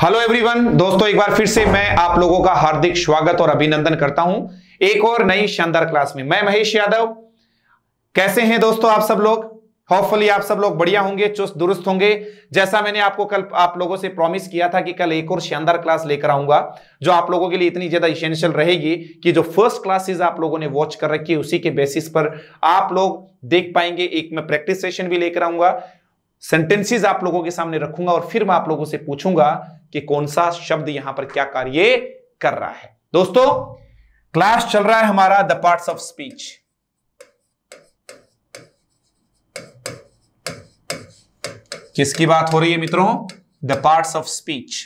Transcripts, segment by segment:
Hello everyone दोस्तों एक बार फिर से मैं आप लोगों का हार्दिक स्वागत और अभिनंदन करता हूं एक और नई शानदार क्लास में मैं महेश यादव कैसे हैं दोस्तों आप सब लोग होपफुली आप सब लोग बढ़िया होंगे चुस्त दुरुस्त होंगे जैसा मैंने आपको कल आप लोगों से प्रॉमिस किया था कि कल एक और शानदार क्लास लेकर आऊंगा जो आप लोगों के लिए इतनी ज्यादा इसेंशियल रहेगी कि जो फर्स्ट क्लासेस आप लोगों ने वॉच कर रखी है उसी के बेसिस पर आप लोग देख पाएंगे एक मैं प्रैक्टिस सेशन भी लेकर आऊंगा सेंटेंसेज आप लोगों के सामने रखूंगा और फिर मैं आप लोगों से पूछूंगा कि कौन सा शब्द यहां पर क्या कार्य कर रहा है दोस्तों क्लास चल रहा है हमारा द पार्ट्स ऑफ स्पीच किसकी बात हो रही है मित्रों द पार्ट्स ऑफ स्पीच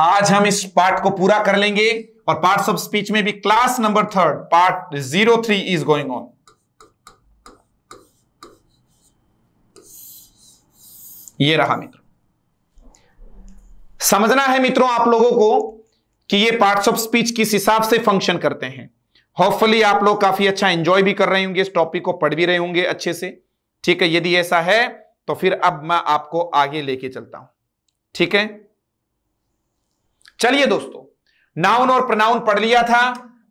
आज हम इस पार्ट को पूरा कर लेंगे और पार्ट्स ऑफ स्पीच में भी class number third part zero three is going on ये रहा मित्र समझना है मित्रों आप लोगों को कि ये पार्ट्स ऑफ स्पीच किस हिसाब से फंक्शन करते हैं होपफुली आप लोग काफी अच्छा एंजॉय भी कर रहे होंगे इस टॉपिक को पढ़ भी रहे होंगे अच्छे से ठीक है यदि ऐसा है तो फिर अब मैं आपको आगे लेके चलता हूं ठीक है चलिए दोस्तों नाउन और प्रनाउन पढ़ लिया था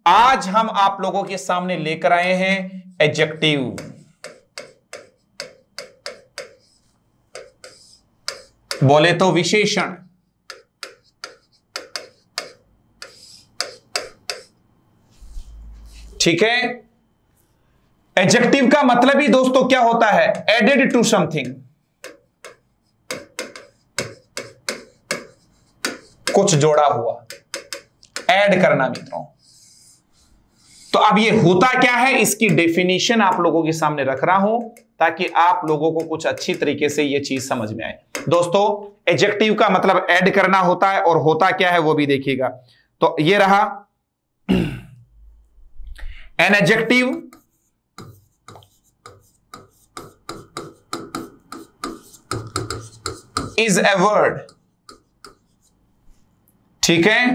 आज हम आप लोगों के सामने लेकर आए हैं एडजेक्टिव बोले तो विशेषण ठीक है एडजेक्टिव का मतलब ही दोस्तों क्या होता है एडेड टू समथिंग कुछ जोड़ा हुआ ऐड करना मित्रों तो अब ये होता क्या है इसकी डेफिनेशन आप लोगों के सामने रख रहा हूं ताकि आप लोगों को कुछ अच्छी तरीके से ये चीज समझ में आए दोस्तों एजेक्टिव का मतलब ऐड करना होता है और होता क्या है वो भी देखिएगा तो ये रहा an adjective is a word ठीक है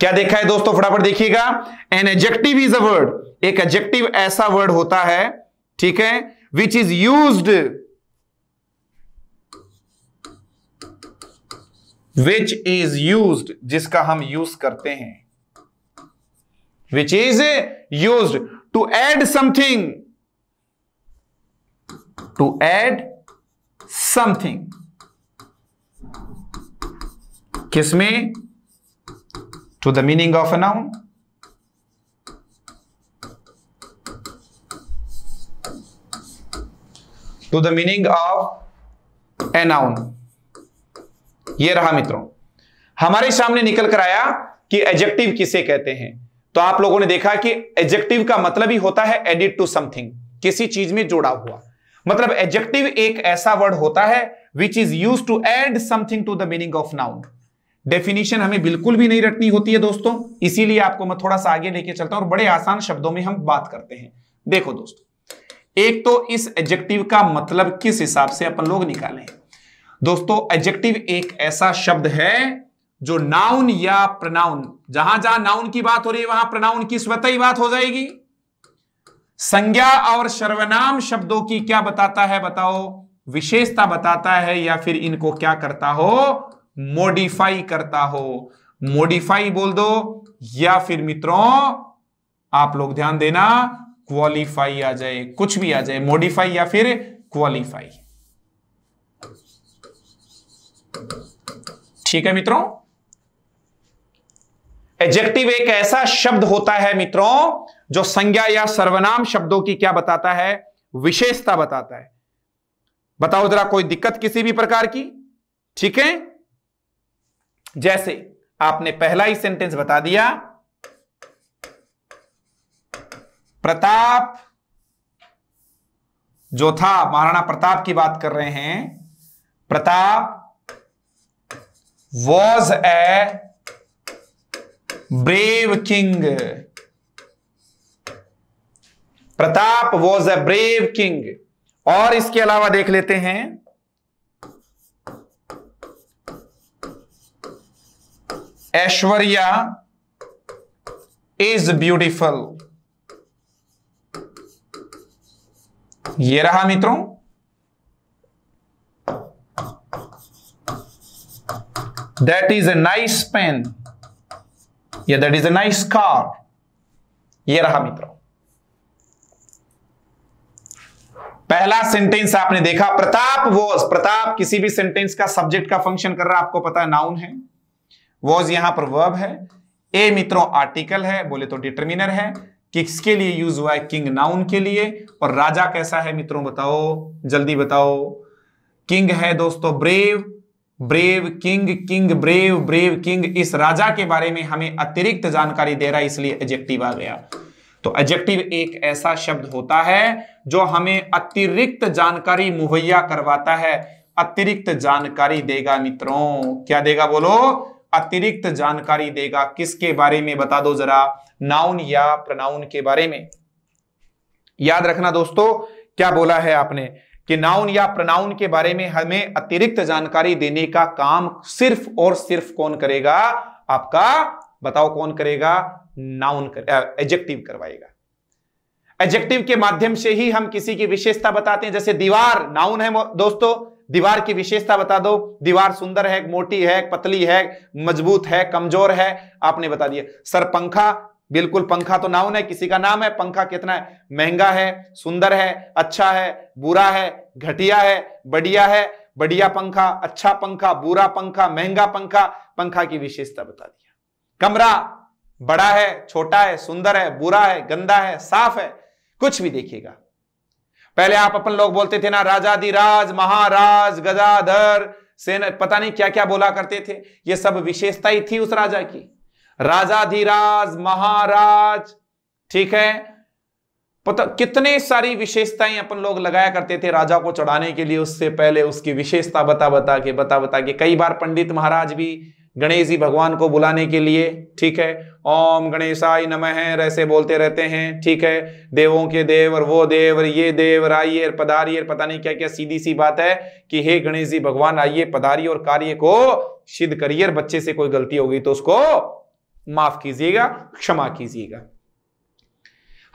क्या देखा है दोस्तों फटाफट देखिएगा an adjective is a word एक एजेक्टिव ऐसा वर्ड होता है ठीक है which is used which is use जिसका हम यूज करते हैं which is use to add something to add something किसमें to the meaning of a noun to the meaning of a noun ये रहा मित्रों हमारे सामने निकल कर आया कि एजेक्टिव किसे कहते हैं तो आप लोगों ने देखा कि एजेक्टिव का मतलब ही होता है एडिट टू समथिंग किसी चीज में जोड़ा हुआ मतलब एजेक्टिव एक ऐसा वर्ड होता है which is use to add something to the meaning of noun definition हमें बिल्कुल भी नहीं रटनी होती है दोस्तों इसीलिए आपको मैं थोड़ा सा आगे लेके चलता हूं और बड़े आसान शब्दों में हम बात करते हैं देखो दोस्तों एक तो इस एजेक्टिव का मतलब किस हिसाब से अपन लोग निकाले हैं दोस्तों एडजेक्टिव एक ऐसा शब्द है जो नाउन या प्रनाउन जहां जहां नाउन की बात हो रही है वहां प्रनाउन की स्वतः ही बात हो जाएगी संज्ञा और सर्वनाम शब्दों की क्या बताता है बताओ विशेषता बताता है या फिर इनको क्या करता हो मॉडिफाई करता हो मॉडिफाई बोल दो या फिर मित्रों आप लोग ध्यान देना क्वालिफाई आ जाए कुछ भी आ जाए मॉडिफाई या फिर क्वालिफाई ठीक है मित्रों एजेक्टिव एक ऐसा शब्द होता है मित्रों जो संज्ञा या सर्वनाम शब्दों की क्या बताता है विशेषता बताता है बताओ जरा कोई दिक्कत किसी भी प्रकार की ठीक है जैसे आपने पहला ही सेंटेंस बता दिया प्रताप जो था महाराणा प्रताप की बात कर रहे हैं Pratap was a brave king Pratap was a brave king और इसके अलावा देख लेते हैं ऐश्वर्या इज ब्यूटिफुल ये रहा मित्रों that is a nice pen या that is a nice car ये रहा मित्रों पहला सेंटेंस आपने देखा प्रताप वॉज प्रताप किसी भी सेंटेंस का सब्जेक्ट का फंक्शन कर रहा है आपको पता है नाउन है वॉज यहां पर वर्ब है ए मित्रों आर्टिकल है बोले तो डिटर्मिनर है किसके लिए यूज हुआ है किंग नाउन के लिए और राजा कैसा है मित्रों बताओ जल्दी बताओ किंग है दोस्तों brave brave king king brave brave king इस राजा के बारे में हमें अतिरिक्त जानकारी दे रहा है इसलिए एजेक्टिव आ गया तो एजेक्टिव एक ऐसा शब्द होता है जो हमें अतिरिक्त जानकारी मुहैया करवाता है अतिरिक्त जानकारी देगा मित्रों क्या देगा बोलो अतिरिक्त जानकारी देगा किसके बारे में बता दो जरा नाउन या प्रनाउन के बारे में याद रखना दोस्तों क्या बोला है आपने कि नाउन या प्रनाउन के बारे में हमें अतिरिक्त जानकारी देने का काम सिर्फ और सिर्फ कौन करेगा आपका बताओ कौन करेगा नाउन कर एजेक्टिव करवाएगा एजेक्टिव के माध्यम से ही हम किसी की विशेषता बताते हैं जैसे दीवार नाउन है दोस्तों दीवार की विशेषता बता दो दीवार सुंदर है मोटी है पतली है मजबूत है कमजोर है आपने बता दिया सरपंखा बिल्कुल पंखा तो नाउन है किसी का नाम है पंखा कितना है महंगा है सुंदर है अच्छा है बुरा है घटिया है बढ़िया है बढ़िया पंखा अच्छा पंखा बुरा पंखा महंगा पंखा पंखा की विशेषता बता दिया कमरा बड़ा है छोटा है सुंदर है बुरा है गंदा है साफ है कुछ भी देखिएगा पहले आप अपन लोग बोलते थे ना राजाधिराज महाराज गजाधर सेना पता नहीं क्या क्या बोला करते थे ये सब विशेषता ही थी उस राजा की राजाधिराज महाराज ठीक है पता कितने सारी विशेषताएं अपन लोग लगाया करते थे राजा को चढ़ाने के लिए उससे पहले उसकी विशेषता बता बता के बता बता के कई बार पंडित महाराज भी गणेश जी भगवान को बुलाने के लिए ठीक है ओम गणेशाय नमः ऐसे बोलते रहते हैं ठीक है देवों के देव और वो देव और ये देव और आइए और पता नहीं क्या क्या सीधी सी बात है कि हे गणेश जी भगवान आइए पदारी और कार्य को सिद्ध करिए बच्चे से कोई गलती होगी तो उसको माफ कीजिएगा क्षमा कीजिएगा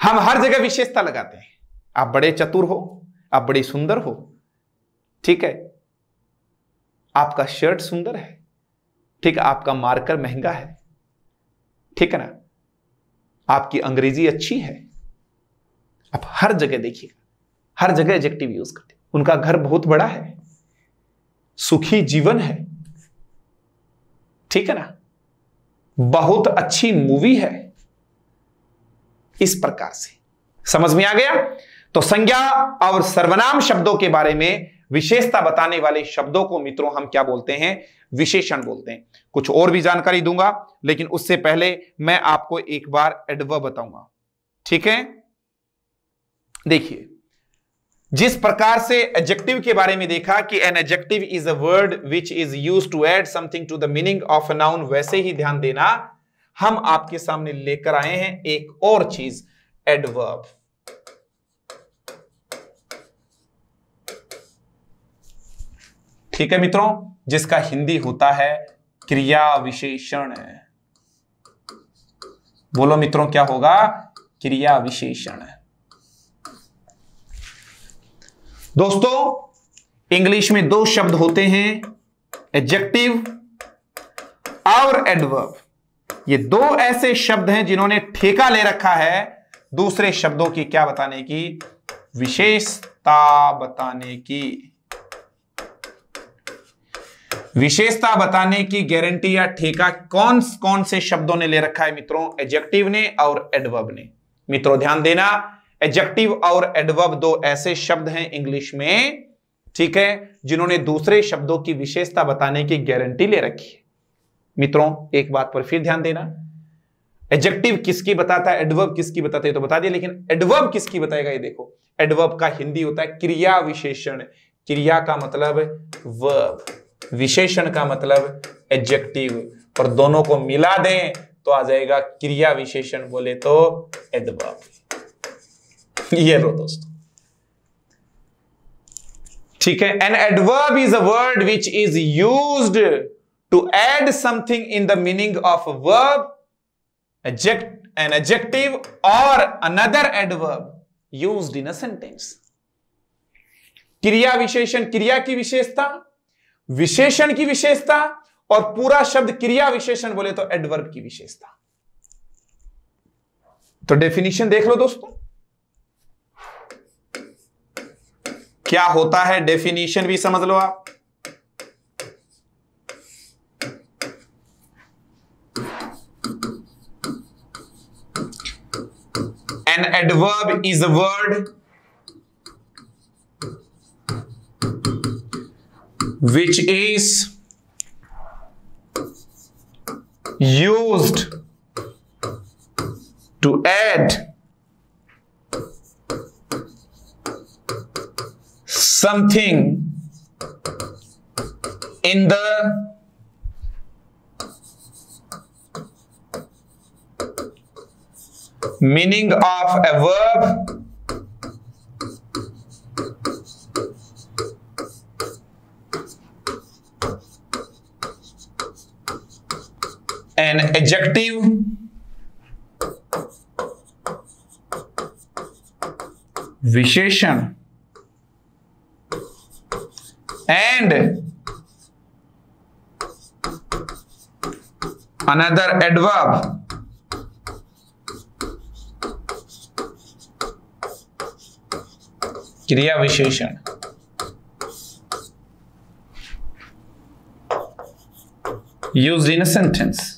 हम हर जगह विशेषता लगाते हैं आप बड़े चतुर हो आप बड़े सुंदर हो ठीक है आपका शर्ट सुंदर है ठीक है आपका मार्कर महंगा है ठीक है ना आपकी अंग्रेजी अच्छी है आप हर जगह देखिएगा हर जगह एजेक्टिव यूज करते उनका घर बहुत बड़ा है सुखी जीवन है ठीक है ना बहुत अच्छी मूवी है इस प्रकार से समझ में आ गया तो संज्ञा और सर्वनाम शब्दों के बारे में विशेषता बताने वाले शब्दों को मित्रों हम क्या बोलते हैं विशेषण बोलते हैं कुछ और भी जानकारी दूंगा लेकिन उससे पहले मैं आपको एक बार एडव बताऊंगा ठीक है देखिए जिस प्रकार से एडजेक्टिव के बारे में देखा कि an adjective is a word which is use to add something to the meaning of a noun वैसे ही ध्यान देना हम आपके सामने लेकर आए हैं एक और चीज एडवर्ब ठीक है मित्रों जिसका हिंदी होता है क्रिया विशेषण बोलो मित्रों क्या होगा क्रिया विशेषण है दोस्तों इंग्लिश में दो शब्द होते हैं एडजेक्टिव और एडवर्ब ये दो ऐसे शब्द हैं जिन्होंने ठेका ले रखा है दूसरे शब्दों की क्या बताने की विशेषता बताने की विशेषता बताने की गारंटी या ठेका कौन कौन से शब्दों ने ले रखा है मित्रों एडजेक्टिव ने और एडवर्ब ने मित्रों ध्यान देना एडजेक्टिव और एडवर्ब दो ऐसे शब्द हैं इंग्लिश में ठीक है जिन्होंने दूसरे शब्दों की विशेषता बताने की गारंटी ले रखी है मित्रों एक बात पर फिर ध्यान देना एडजेक्टिव किसकी बताता है एडवर्ब किसकी बताते है तो बता दिया लेकिन एडवर्ब किसकी बताएगा ये देखो एडवर्ब का हिंदी होता है क्रिया विशेषण क्रिया का मतलब वर्ब विशेषण का मतलब एडजेक्टिव और दोनों को मिला दें तो आ जाएगा क्रिया विशेषण बोले तो एडवर्ब ये लो दोस्तों ठीक है an adverb is a word which is use to add something in the meaning of verb adject an adjective और another adverb use in a sentence क्रिया विशेषण क्रिया की विशेषता विशेषण की विशेषता और पूरा शब्द क्रिया विशेषण बोले तो एडवर्ब की विशेषता तो डेफिनेशन देख लो दोस्तों क्या होता है डेफिनेशन भी समझ लो आप an adverb is a word which is used to add something in the meaning of a verb an adjective विशेषण एंड अनदर एडवर्ब क्रिया विशेषण यूज इन सेंटेंस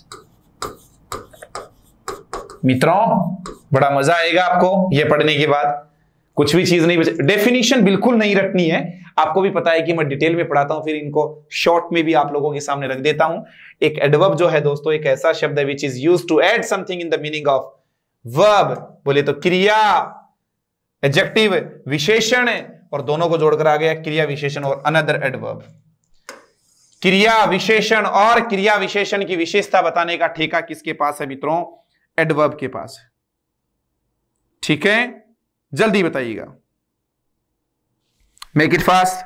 मित्रों बड़ा मजा आएगा आपको यह पढ़ने के बाद कुछ भी चीज नहीं बच डेफिनेशन बिल्कुल नहीं रखनी है आपको भी पता है कि मैं डिटेल में पढ़ाता हूं फिर इनको शॉर्ट में भी आप लोगों के सामने रख देता हूं एक एडवर्ब जो है दोस्तों एक ऐसा शब्द है which is use to add something in the meaning of verb बोले तो क्रिया एडजेक्टिव विशेषण और दोनों को जोड़कर आ गया क्रिया विशेषण और अनदर एडवर्ब क्रिया विशेषण और क्रिया विशेषण की विशेषता बताने का ठेका किसके पास है मित्रों एडवर्ब के पास है ठीक है जल्दी बताइएगा मेक इट फास्ट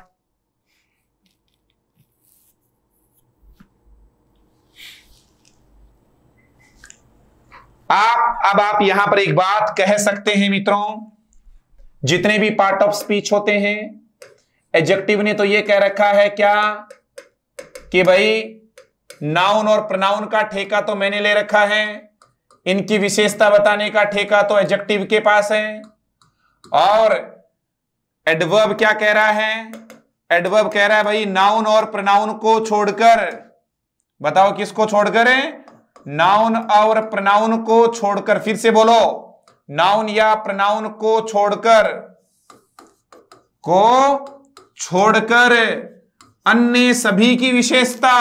आप अब आप यहां पर एक बात कह सकते हैं मित्रों जितने भी पार्ट ऑफ स्पीच होते हैं एडजेक्टिव ने तो यह कह रखा है क्या कि भाई नाउन और प्रनाउन का ठेका तो मैंने ले रखा है इनकी विशेषता बताने का ठेका तो एडजेक्टिव के पास है और एडवर्ब क्या कह रहा है एडवर्ब कह रहा है भाई नाउन और प्रनाउन को छोड़कर बताओ किसको छोड़कर है नाउन और प्रनाउन को छोड़कर फिर से बोलो नाउन या प्रनाउन को छोड़कर को छोड़कर अन्य सभी की विशेषता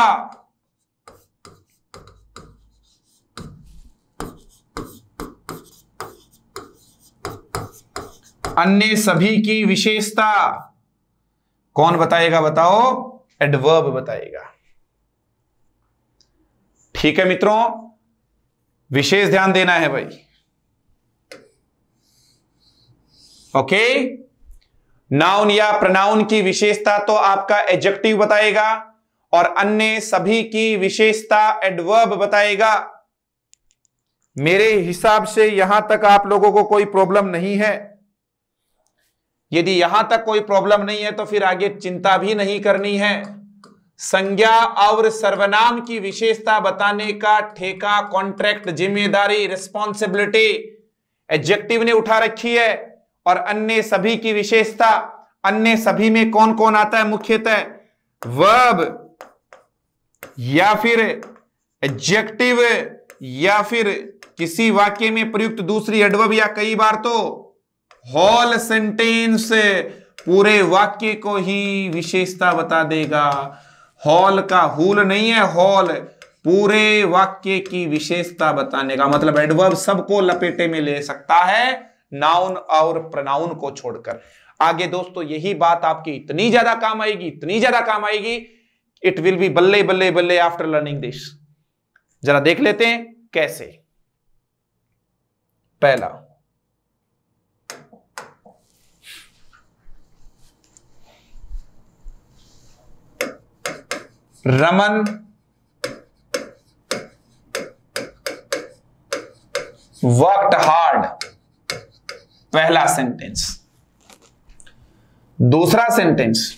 अन्य सभी की विशेषता कौन बताएगा बताओ एडवर्ब बताएगा ठीक है मित्रों विशेष ध्यान देना है भाई ओके नाउन या प्रनाउन की विशेषता तो आपका एडजेक्टिव बताएगा और अन्य सभी की विशेषता एडवर्ब बताएगा मेरे हिसाब से यहां तक आप लोगों को कोई प्रॉब्लम नहीं है यदि यहां तक कोई प्रॉब्लम नहीं है तो फिर आगे चिंता भी नहीं करनी है संज्ञा और सर्वनाम की विशेषता बताने का ठेका कॉन्ट्रैक्ट जिम्मेदारी रिस्पॉन्सिबिलिटी एडजेक्टिव ने उठा रखी है और अन्य सभी की विशेषता अन्य सभी में कौन कौन आता है मुख्यतः वर्ब या फिर एडजेक्टिव या फिर किसी वाक्य में प्रयुक्त दूसरी एडवर्ब या कई बार तो होल सेंटेंस पूरे वाक्य को ही विशेषता बता देगा हॉल का हुल नहीं है हॉल पूरे वाक्य की विशेषता बताने का मतलब एडवर्ब सबको लपेटे में ले सकता है नाउन और प्रनाउन को छोड़कर आगे दोस्तों यही बात आपकी इतनी ज्यादा काम आएगी इतनी ज्यादा काम आएगी इट विल बी बल्ले बल्ले बल्ले आफ्टर लर्निंग दिस जरा देख लेते हैं कैसे पहला रमन वर्कड हार्ड पहला सेंटेंस दूसरा sentence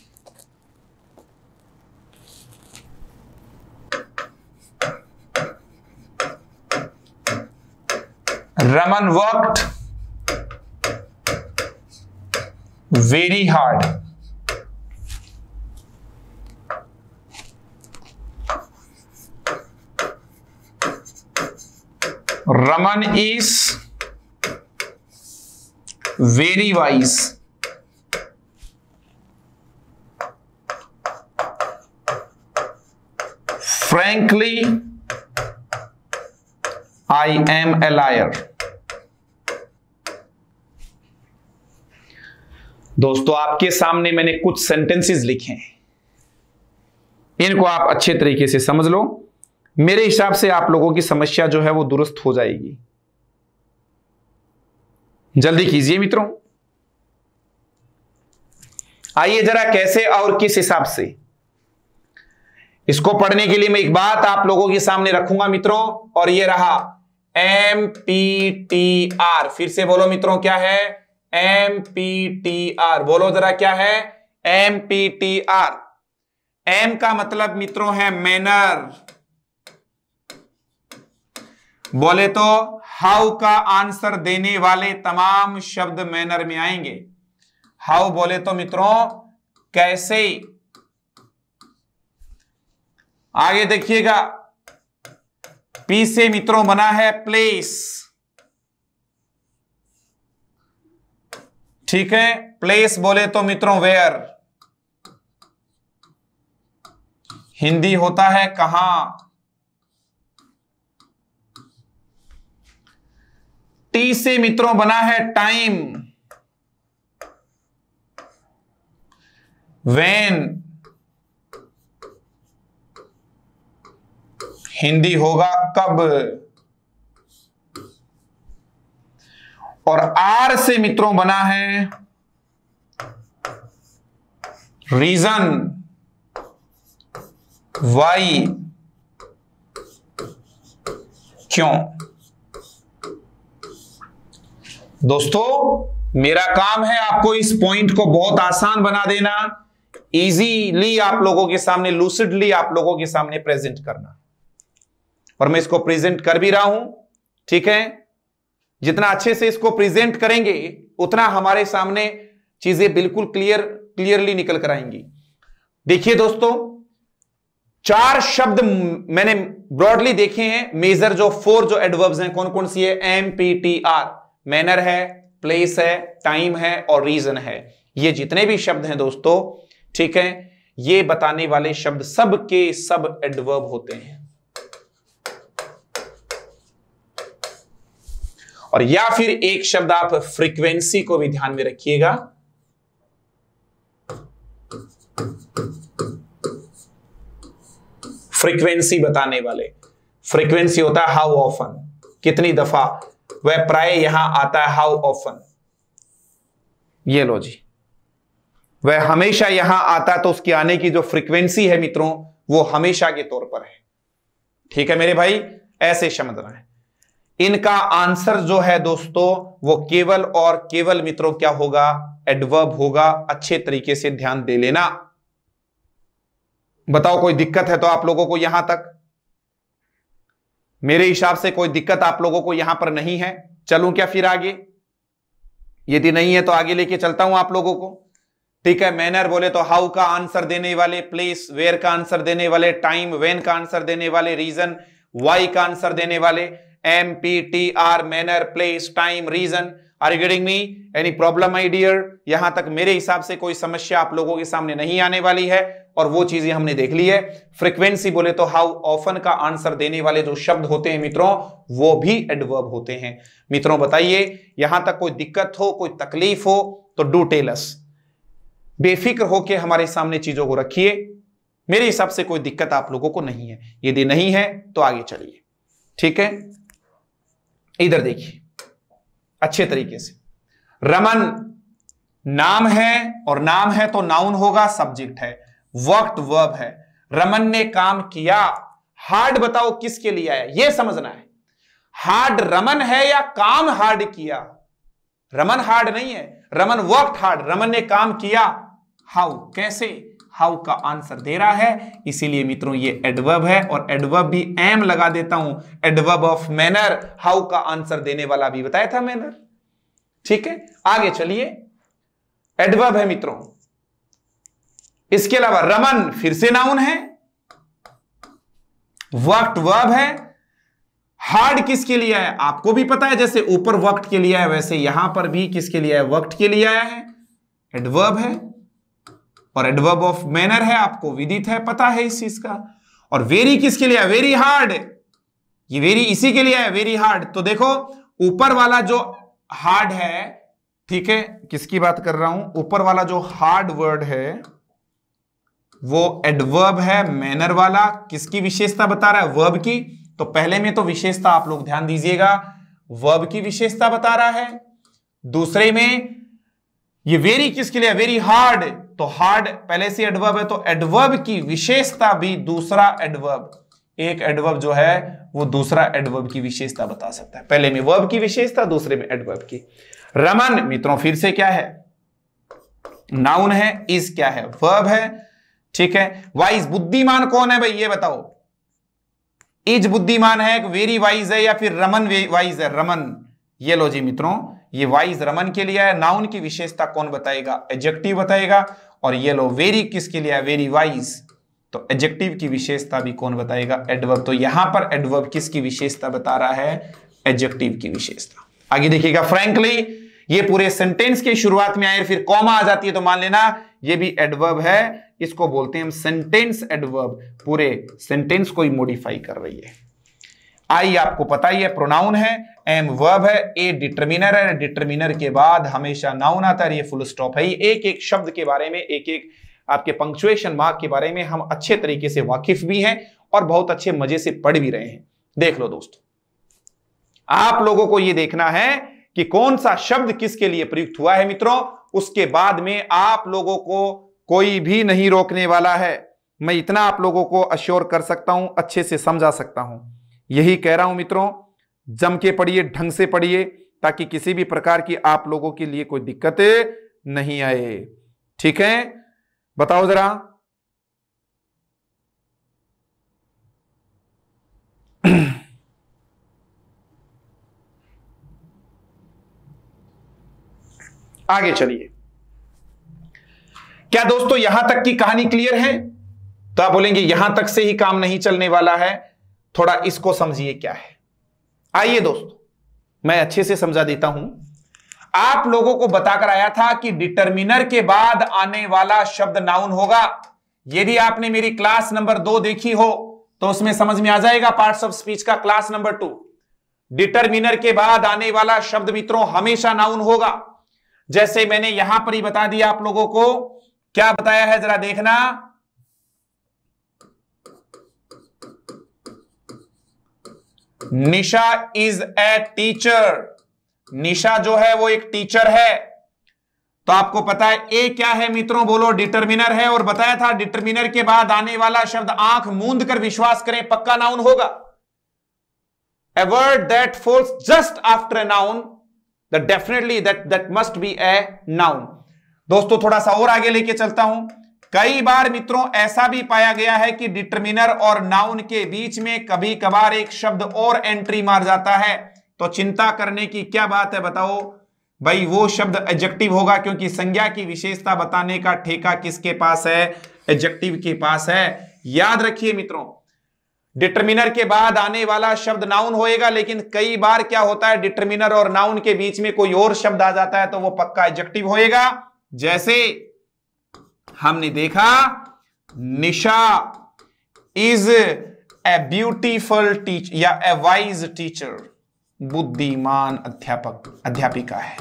Raman worked very hard Raman is very wise frankly I am a liar दोस्तों आपके सामने मैंने कुछ सेंटेंसेस लिखे हैं इनको आप अच्छे तरीके से समझ लो मेरे हिसाब से आप लोगों की समस्या जो है वो दुरुस्त हो जाएगी जल्दी कीजिए मित्रों आइए जरा कैसे और किस हिसाब से इसको पढ़ने के लिए मैं एक बात आप लोगों के सामने रखूंगा मित्रों और ये रहा एम पी टी आर फिर से बोलो मित्रों क्या है एम पी टी आर बोलो जरा क्या है M P T R M का मतलब मित्रों है मैनर बोले तो हाउ का आंसर देने वाले तमाम शब्द मैनर में आएंगे हाउ बोले तो मित्रों कैसे आगे देखिएगा पी से मित्रों बना है प्लेस ठीक है प्लेस बोले तो मित्रों वेयर हिंदी होता है कहां टी से मित्रों बना है टाइम वैन हिंदी होगा कब और आर से मित्रों बना है रीजन वाई क्यों दोस्तों मेरा काम है आपको इस पॉइंट को बहुत आसान बना देना इजीली आप लोगों के सामने लूसिडली आप लोगों के सामने प्रेजेंट करना और मैं इसको प्रेजेंट कर भी रहा हूं ठीक है जितना अच्छे से इसको प्रेजेंट करेंगे उतना हमारे सामने चीजें बिल्कुल क्लियर क्लियरली निकल कर आएंगी देखिए दोस्तों चार शब्द मैंने ब्रॉडली देखे हैं मेजर जो फोर जो एडवर्ब्स हैं कौन कौन सी है M P T R manner है प्लेस है टाइम है और रीजन है ये जितने भी शब्द हैं दोस्तों ठीक है ये बताने वाले शब्द सब के सब एडवर्ब होते हैं और या फिर एक शब्द आप फ्रीक्वेंसी को भी ध्यान में रखिएगा फ्रीक्वेंसी बताने वाले फ्रीक्वेंसी होता है हाउ ऑफन कितनी दफा वह प्राय यहां आता है हाउ ऑफन ये लो जी वह हमेशा यहां आता तो उसकी आने की जो फ्रीक्वेंसी है मित्रों वो हमेशा के तौर पर है ठीक है मेरे भाई ऐसे समझना है इनका आंसर जो है दोस्तों वो केवल और केवल मित्रों क्या होगा एडवर्ब होगा अच्छे तरीके से ध्यान दे लेना बताओ कोई दिक्कत है तो आप लोगों को यहां तक मेरे हिसाब से कोई दिक्कत आप लोगों को यहां पर नहीं है चलूं क्या फिर आगे यदि नहीं है तो आगे लेके चलता हूं आप लोगों को ठीक है मैनर बोले तो हाउ का आंसर देने वाले प्लेस वेयर का आंसर देने वाले टाइम वेन का आंसर देने वाले रीजन वाई का आंसर देने वाले M P T R manner place time reason are getting me any problem I dear यहां तक मेरे हिसाब से कोई समस्या आप लोगों के सामने नहीं आने वाली है और वो चीजें हमने देख ली है फ्रीक्वेंसी बोले तो हाउ ऑफन का आंसर देने वाले जो शब्द होते हैं मित्रों वो भी एडवर्ब होते हैं मित्रों बताइए यहां तक कोई दिक्कत हो कोई तकलीफ हो तो डू टेलस बेफिक्र होकर हमारे सामने चीजों को रखिए मेरे हिसाब से कोई दिक्कत आप लोगों को नहीं है यदि नहीं है तो आगे चलिए ठीक है इधर देखिए अच्छे तरीके से रमन नाम है और नाम है तो नाउन होगा सब्जेक्ट है वर्क वर्ब है रमन ने काम किया हार्ड बताओ किसके लिए आया यह समझना है हार्ड रमन है या काम हार्ड किया रमन हार्ड नहीं है रमन वर्क हार्ड रमन ने काम किया हाउ कैसे हाउ का आंसर दे रहा है इसीलिए मित्रों ये एडवर्ब है और एडवर्ब भी एम लगा देता हूं एडवर्ब ऑफ मैनर हाउ का आंसर देने वाला भी बताया था मैनर ठीक है आगे चलिए एडवर्ब है मित्रों इसके अलावा रमन फिर से नाउन है वक्ट वर्ब है हार्ड किसके लिए आया आपको भी पता है जैसे ऊपर वक्त के लिए आया वैसे यहां पर भी किसके लिए है वक्त के लिए आया है एडवर्ब है और एडवर्ब ऑफ मैनर है आपको विदित है पता है इस चीज का और वेरी किसके लिए वेरी हार्ड ये वेरी इसी के लिए है वेरी हार्ड तो देखो ऊपर वाला जो हार्ड है ठीक है किसकी बात कर रहा हूं ऊपर वाला जो हार्ड वर्ड है वो एडवर्ब है मैनर वाला किसकी विशेषता बता रहा है वर्ब की तो पहले में तो विशेषता आप लोग ध्यान दीजिएगा वर्ब की विशेषता बता रहा है दूसरे में ये वेरी किसके लिए वेरी हार्ड तो हार्ड पहले से एडवर्ब है तो एडवर्ब की विशेषता भी दूसरा एडवर्ब एक एडवर्ब जो है वो दूसरा एडवर्ब की विशेषता बता सकता है पहले में वर्ब की विशेषता दूसरे में एडवर्ब की रमन मित्रों फिर से क्या है नाउन है इज क्या है वर्ब है ठीक है वाइज बुद्धिमान कौन है भाई ये बताओ इज बुद्धिमान है वेरी वाइज है या फिर रमन वाइज है रमन ये लो जी मित्रों ये वाइज रमन के लिए है नाउन की विशेषता कौन बताएगा एडजेक्टिव बताएगा और येलो वेरी किसके लिए है वेरी वाइज तो एडजेक्टिव की विशेषता भी कौन बताएगा एडवर्ब तो यहां पर एडवर्ब किसकी विशेषता बता रहा है एडजेक्टिव की विशेषता आगे देखिएगा फ्रेंकली ये पूरे सेंटेंस के शुरुआत में आए फिर कॉमा आ जाती है तो मान लेना ये भी एडवर्ब है इसको बोलते हैं हम सेंटेंस एडवर्ब पूरे सेंटेंस को ही मॉडिफाई कर रही है आई आपको पता ही है प्रोनाउन है एम वर्ब है ए डिटर्मिनर है डिटर्मिनर के बाद हमेशा नाउन आता है ये फुल स्टॉप है ये एक एक शब्द के बारे में एक एक आपके पंक्चुएशन मार्क के बारे में हम अच्छे तरीके से वाकिफ भी हैं और बहुत अच्छे मजे से पढ़ भी रहे हैं देख लो दोस्तों आप लोगों को यह देखना है कि कौन सा शब्द किसके लिए प्रयुक्त हुआ है मित्रों उसके बाद में आप लोगों को कोई भी नहीं रोकने वाला है मैं इतना आप लोगों को अश्योर कर सकता हूं अच्छे से समझा सकता हूं यही कह रहा हूं मित्रों जम के पढ़िए ढंग से पढ़िए ताकि किसी भी प्रकार की आप लोगों के लिए कोई दिक्कतें नहीं आए ठीक है बताओ जरा आगे चलिए क्या दोस्तों यहां तक की कहानी क्लियर है तो आप बोलेंगे यहां तक से ही काम नहीं चलने वाला है थोड़ा इसको समझिए क्या है आइए दोस्तों मैं अच्छे से समझा देता हूं आप लोगों को बताकर आया था कि डिटर्मिनर के बाद आने वाला शब्द नाउन होगा यदि आपने मेरी क्लास नंबर दो देखी हो तो उसमें समझ में आ जाएगा पार्ट्स ऑफ स्पीच का क्लास नंबर टू डिटर्मिनर के बाद आने वाला शब्द मित्रों हमेशा नाउन होगा जैसे मैंने यहां पर ही बता दिया आप लोगों को क्या बताया है जरा देखना निशा इज ए टीचर निशा जो है वो एक टीचर है तो आपको पता है ए क्या है मित्रों बोलो डिटर्मिनर है और बताया था डिटर्मिनर के बाद आने वाला शब्द आंख मूंद कर विश्वास करें पक्का नाउन होगा a word that falls just after a noun that definitely that that must be a noun दोस्तों थोड़ा सा और आगे लेके चलता हूं कई बार मित्रों ऐसा भी पाया गया है कि डिटर्मिनर और नाउन के बीच में कभी कभार एक शब्द और एंट्री मार जाता है तो चिंता करने की क्या बात है बताओ भाई वो शब्द एडजेक्टिव होगा क्योंकि संज्ञा की विशेषता बताने का ठेका किसके पास है एडजेक्टिव के पास है याद रखिए मित्रों डिटर्मिनर के बाद आने वाला शब्द नाउन होएगा लेकिन कई बार क्या होता है डिटर्मिनर और नाउन के बीच में कोई और शब्द आ जाता है तो वो पक्का एडजेक्टिव होएगा जैसे हमने देखा Nisha is a beautiful teacher या ए वाइज टीचर बुद्धिमान अध्यापक अध्यापिका है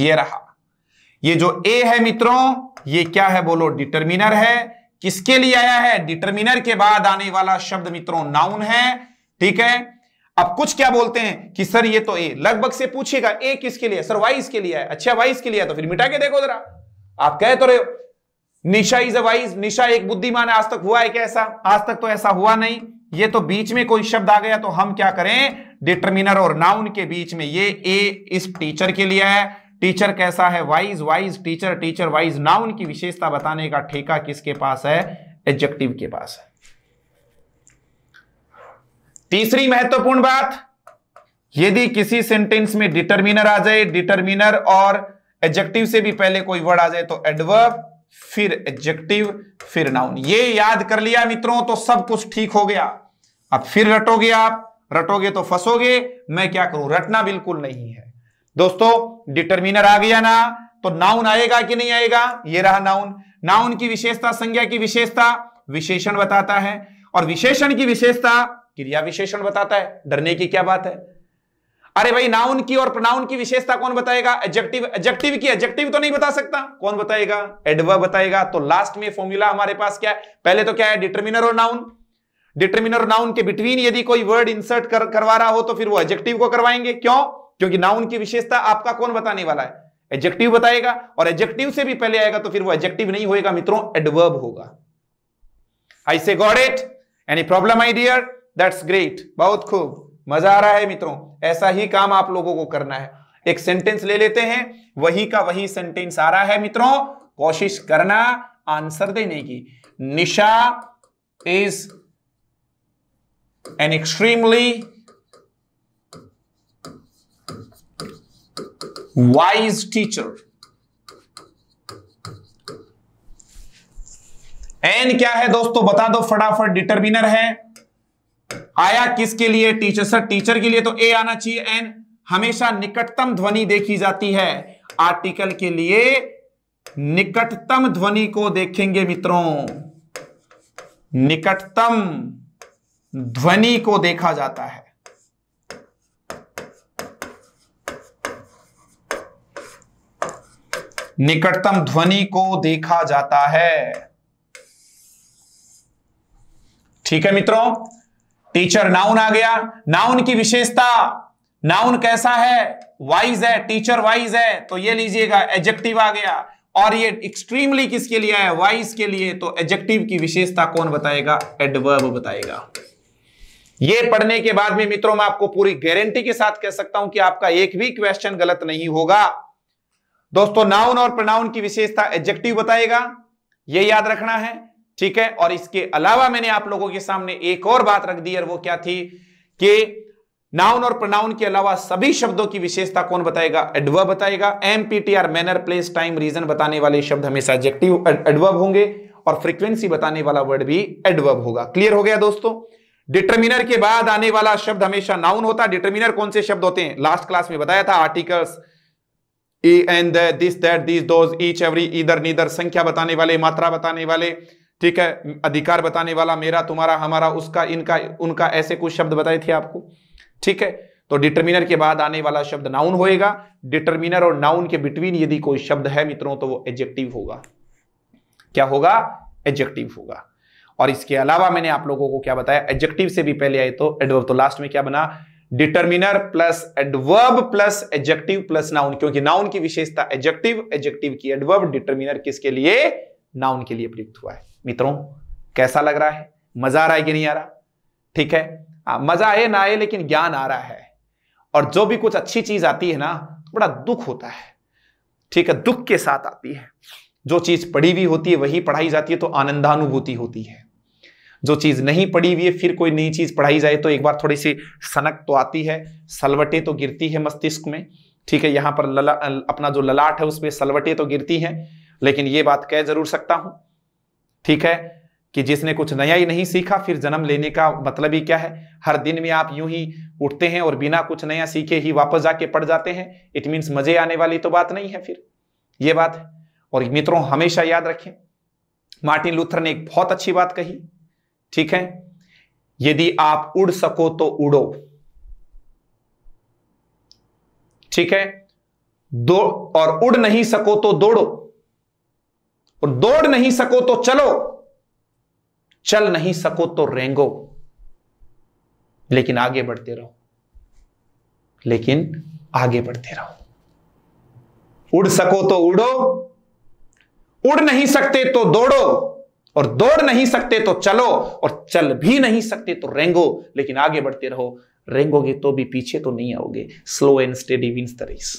ये रहा ये जो ए है मित्रों ये क्या है बोलो डिटर्मिनर है किसके लिए आया है डिटर्मिनर के बाद आने वाला शब्द मित्रों नाउन है ठीक है अब कुछ क्या बोलते हैं कि सर ये तो ए लगभग से पूछेगा ए किसके लिए सर वाइस के लिए है अच्छा वाइस के लिए है तो फिर मिटा के देखो जरा आप कह तो रहे हो निशा इज अवाइज निशा एक बुद्धिमान आज तक हुआ है क्या ऐसा आज तक तो ऐसा हुआ नहीं ये तो बीच में कोई शब्द आ गया तो हम क्या करें डिटर्मिनर और नाउन के बीच में ये ए इस टीचर के लिए है टीचर कैसा है wise wise teacher teacher wise noun की विशेषता बताने का ठेका किसके पास है एडजेक्टिव के पास है तीसरी महत्वपूर्ण बात यदि किसी सेंटेंस में डिटर्मिनर आ जाए डिटर्मिनर और एडजेक्टिव से भी पहले कोई वर्ड आ जाए तो एडवर्ब फिर एडजेक्टिव फिर नाउन ये याद कर लिया मित्रों तो सब कुछ ठीक हो गया अब फिर रटोगे आप रटोगे तो फंसोगे मैं क्या करूं रटना बिल्कुल नहीं है दोस्तों डिटर्मिनर आ गया ना तो नाउन आएगा कि नहीं आएगा ये रहा नाउन नाउन की विशेषता संज्ञा की विशेषता विशेषण बताता है और विशेषण की विशेषता क्रिया विशेषण बताता है डरने की क्या बात है अरे भाई नाउन की और प्रनाउन की विशेषता कौन बताएगा एडजेक्टिव एडजेक्टिव की एडजेक्टिव तो नहीं बता सकता कौन बताएगा एडवर्ब बताएगा तो लास्ट में फॉर्मूला हमारे पास क्या है पहले तो क्या है डिटर्मिनर और नाउन डिटर्मिनर नाउन के बिटवीन यदि कोई वर्ड इंसर्ट कर, करवा रहा हो तो फिर वो एडजेक्टिव को करवाएंगे क्यों क्योंकि नाउन की विशेषता आपका कौन बताने वाला है एडजेक्टिव बताएगा और एडजेक्टिव से भी पहले आएगा तो फिर वो एडजेक्टिव नहीं होएगा मित्रों एडवर्ब होगा I say got it any problem I dear that's great बहुत खूब मजा आ रहा है मित्रों ऐसा ही काम आप लोगों को करना है एक सेंटेंस ले लेते हैं वही का वही सेंटेंस आ रहा है मित्रों कोशिश करना आंसर देने की Nisha is an extremely wise teacher an क्या है दोस्तों बता दो फटाफट डिटरमिनर है आया किसके लिए टीचर सर टीचर के लिए तो ए आना चाहिए एन हमेशा निकटतम ध्वनि देखी जाती है आर्टिकल के लिए निकटतम ध्वनि को देखेंगे मित्रों निकटतम ध्वनि को देखा जाता है निकटतम ध्वनि को देखा जाता है ठीक है मित्रों टीचर नाउन आ गया नाउन की विशेषता नाउन कैसा है वाइज है टीचर वाइज है तो ये लीजिएगा एजेक्टिव आ गया और ये एक्सट्रीमली किसके लिए है वाइज के लिए तो एजेक्टिव की विशेषता कौन बताएगा एडवर्ब बताएगा ये पढ़ने के बाद में मित्रों मैं आपको पूरी गारंटी के साथ कह सकता हूं कि आपका एक भी क्वेश्चन गलत नहीं होगा दोस्तों नाउन और प्रनाउन की विशेषता एजेक्टिव बताएगा ये याद रखना है ठीक है और इसके अलावा मैंने आप लोगों के सामने एक और बात रख दी और वो क्या थी कि नाउन और प्रनाउन के अलावा सभी शब्दों की विशेषता कौन बताएगा एडवर्ब बताएगा MPTR manner place time reason बताने वाले शब्द हमेशा एडजेक्टिव एडवर्ब होंगे और फ्रीक्वेंसी बताने वाला वर्ड भी एडवर्ब होगा क्लियर हो गया दोस्तों डिटर्मिनर के बाद आने वाला शब्द हमेशा नाउन होता है डिटर्मिनर कौन से शब्द होते हैं लास्ट क्लास में बताया था articles a and this that this those each every either neither संख्या बताने वाले मात्रा बताने वाले ठीक है अधिकार बताने वाला मेरा तुम्हारा हमारा उसका इनका उनका ऐसे कुछ शब्द बताए थे आपको ठीक है तो डिटर्मिनर के बाद आने वाला शब्द नाउन होएगा डिटर्मिनर और नाउन के बिटवीन यदि कोई शब्द है मित्रों तो वो एडजेक्टिव होगा क्या होगा एडजेक्टिव होगा और इसके अलावा मैंने आप लोगों को क्या बताया एडजेक्टिव से भी पहले आए तो एडवर्ब तो लास्ट में क्या बना determiner plus adverb plus adjective plus noun क्योंकि नाउन की विशेषता एडजेक्टिव एडजेक्टिव की एडवर्ब डिटर्मिनर किसके लिए नाउन के लिए प्रयुक्त हुआ है मित्रों कैसा लग रहा है मजा आ रहा है कि नहीं आ रहा ठीक है आ, मजा आए ना आए लेकिन ज्ञान आ रहा है और जो भी कुछ अच्छी चीज आती है ना तो बड़ा दुख होता है ठीक है दुख के साथ आती है जो चीज पढ़ी हुई होती है वही पढ़ाई जाती है तो आनंदानुभूति होती है जो चीज नहीं पढ़ी हुई है फिर कोई नई चीज पढ़ाई जाए तो एक बार थोड़ी सी सनक तो आती है सलवटे तो गिरती है मस्तिष्क में ठीक है यहाँ पर लला अपना जो ललाट है उसमें सलवटे तो गिरती है लेकिन ये बात कह जरूर सकता हूं ठीक है कि जिसने कुछ नया ही नहीं सीखा फिर जन्म लेने का मतलब ही क्या है हर दिन में आप यूं ही उठते हैं और बिना कुछ नया सीखे ही वापस जाके पड़ जाते हैं इट मीन्स मजे आने वाली तो बात नहीं है फिर ये बात है और मित्रों हमेशा याद रखें मार्टिन लूथर ने एक बहुत अच्छी बात कही ठीक है यदि आप उड़ सको तो उड़ो ठीक है दो और उड़ नहीं सको तो दौड़ो और दौड़ नहीं सको तो चलो चल नहीं सको तो रेंगो लेकिन आगे बढ़ते रहो लेकिन आगे बढ़ते रहो उड़ सको तो उड़ो उड़ नहीं सकते तो दौड़ो और दौड़ नहीं सकते तो चलो और चल भी नहीं सकते तो रेंगो लेकिन आगे बढ़ते रहो रेंगोगे तो भी पीछे तो नहीं आओगे slow and steady wins the race